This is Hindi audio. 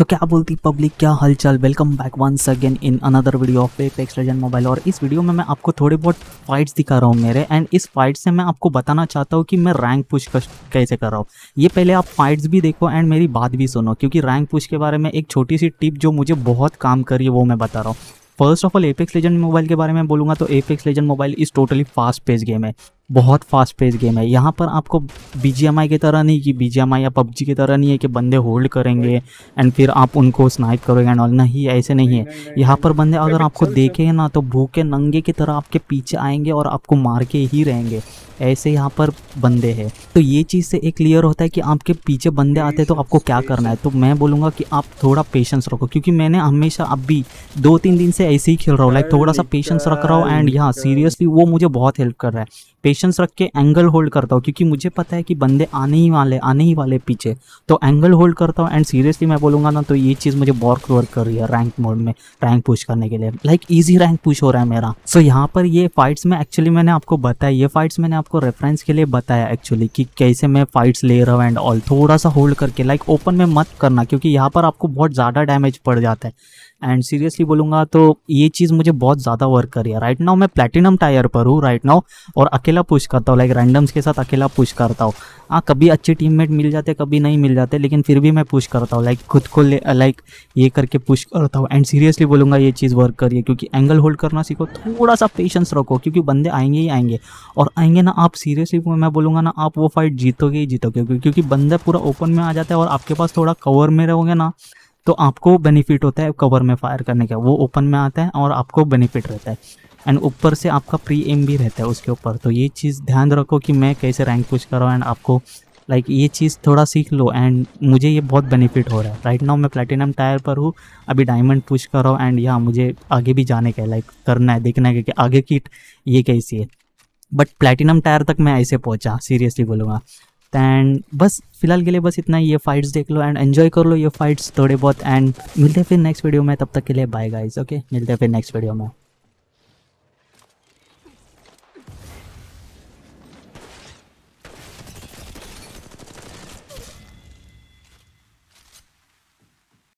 सो so, क्या बोलती पब्लिक क्या हलचल welcome back once again in another video of Apex Legend mobile और इस वीडियो में मैं आपको थोड़े बहुत फाइट्स दिखा रहा हूँ मेरे एंड इस फाइट से मैं आपको बताना चाहता हूँ कि मैं रैंक पुश कैसे कर रहा हूँ ये पहले आप फाइट्स भी देखो एंड मेरी बात भी सुनो क्योंकि रैंक पुश के बारे में एक छोटी सी टिप जो मुझे बहुत काम करी है वो मैं बता रहा हूँ first of all Apex Legend mobile के बारे में बोलूँगा तो Apex Legend mobile is totally fast paced game है बहुत फास्ट पेस गेम है यहाँ पर आपको बी की तरह नहीं कि बी या पबजी की तरह नहीं है कि बंदे होल्ड करेंगे एंड फिर आप उनको स्नाइप करोगे एंड ऑल नहीं ऐसे नहीं है यहाँ पर बंदे अगर आपको देखेंगे ना तो भूखे नंगे की तरह आपके पीछे आएंगे और आपको मार के ही रहेंगे ऐसे यहाँ पर बंदे हैं तो ये चीज़ से एक क्लियर होता है कि आपके पीछे बंदे आते हैं तो आपको क्या करना है तो मैं बोलूँगा कि आप थोड़ा पेशेंस रखो क्योंकि मैंने हमेशा अब भी दो तीन दिन से ऐसे ही खेल रहा हूँ लाइक थोड़ा सा पेशेंस रख रहा हूँ एंड यहाँ सीरियसली वो मुझे बहुत हेल्प कर रहा है पोजीशंस रख के एंगल होल्ड करता हूँ क्योंकि मुझे पता है कि बंदे आने ही वाले आने ही वाले पीछे तो एंगल होल्ड करता हूँ एंड सीरियसली मैं बोलूँगा ना तो ये चीज़ मुझे बॉर्क वर्क कर रही है रैंक मोड में रैंक पुश करने के लिए लाइक ईजी रैंक पुश हो रहा है मेरा सो so, यहाँ पर ये फाइट्स में एक्चुअली मैंने आपको बताया ये फाइट्स मैंने आपको रेफरेंस के लिए बताया एक्चुअली कि कैसे मैं फाइट्स ले रहा हूँ एंड ऑल थोड़ा सा होल्ड करके लाइक like, ओपन में मत करना क्योंकि यहाँ पर आपको बहुत ज़्यादा डैमेज पड़ जाता है एंड सीरियसली बोलूंगा तो ये चीज़ मुझे बहुत ज़्यादा वर्क कर रही है राइट नाउ मैं प्लेटिनम टायर पर हूँ राइट नाउ और अकेला पुश करता हूँ लाइक रैंडम्स के साथ अकेला पुश करता हूँ हाँ कभी अच्छे टीममेट मिल जाते कभी नहीं मिल जाते लेकिन फिर भी मैं पुश करता हूँ लाइक खुद को लाइक ये करके पुश करता हूँ एंड सीरियसली बोलूँगा ये चीज़ वर्क करिए क्योंकि एंगल होल्ड करना सीखो थोड़ा सा पेशेंस रखो क्योंकि बंदे आएंगे ही आएंगे और आएंगे ना आप सीरियसली मैं बोलूँगा ना आप वो फाइट जीतोगे ही जीतोगे क्योंकि बंदा पूरा ओपन में आ जाता है और आपके पास थोड़ा कवर में रहोगे ना तो आपको बेनिफिट होता है कवर में फायर करने का वो ओपन में आता है और आपको बेनिफिट रहता है एंड ऊपर से आपका प्री एम भी रहता है उसके ऊपर तो ये चीज़ ध्यान रखो कि मैं कैसे रैंक पुश कर रहा हूँ एंड आपको लाइक like, ये चीज़ थोड़ा सीख लो एंड मुझे ये बहुत बेनिफिट हो रहा है राइट नाउ मैं प्लेटिनम टायर पर हूँ अभी डायमंड पुश कर रहा हूँ एंड यहाँ मुझे आगे भी जाने का है लाइक like, करना है देखना है कि आगे की ये कैसी है बट प्लेटिनम टायर तक मैं ऐसे पहुँचा सीरियसली बोलूँगा एंड बस फिलहाल के लिए बस इतना ये फाइट्स देख लो एंड एन्जॉय कर लो ये फाइट्स थोड़े बहुत एंड मिलते हैं फिर नेक्स्ट वीडियो में तब तक के लिए बाय गाइज ओके मिलते हैं फिर नेक्स्ट वीडियो में